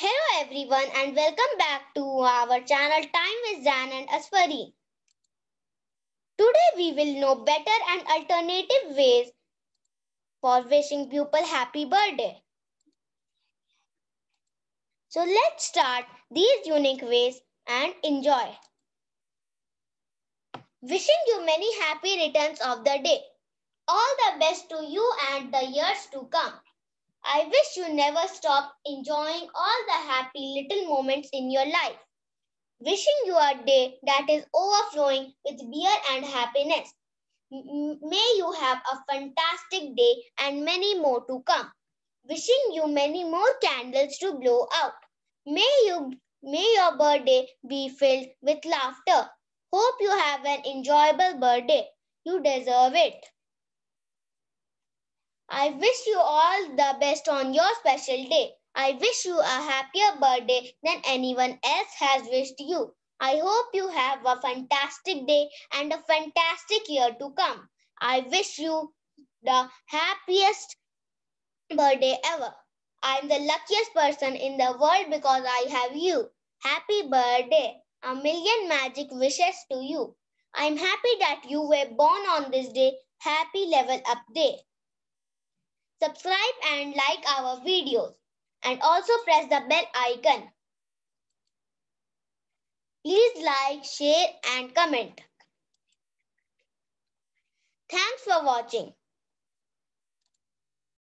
Hello everyone and welcome back to our channel Time with Zan and Aswari. Today we will know better and alternative ways for wishing people happy birthday. So let's start these unique ways and enjoy. Wishing you many happy returns of the day. All the best to you and the years to come. I wish you never stop enjoying all the happy little moments in your life. Wishing you a day that is overflowing with beer and happiness. May you have a fantastic day and many more to come. Wishing you many more candles to blow out. May you may your birthday be filled with laughter. Hope you have an enjoyable birthday. You deserve it. I wish you all the best on your special day. I wish you a happier birthday than anyone else has wished you. I hope you have a fantastic day and a fantastic year to come. I wish you the happiest birthday ever. I'm the luckiest person in the world because I have you. Happy birthday. A million magic wishes to you. I'm happy that you were born on this day. Happy level up day. Subscribe and like our videos and also press the bell icon. Please like, share and comment. Thanks for watching.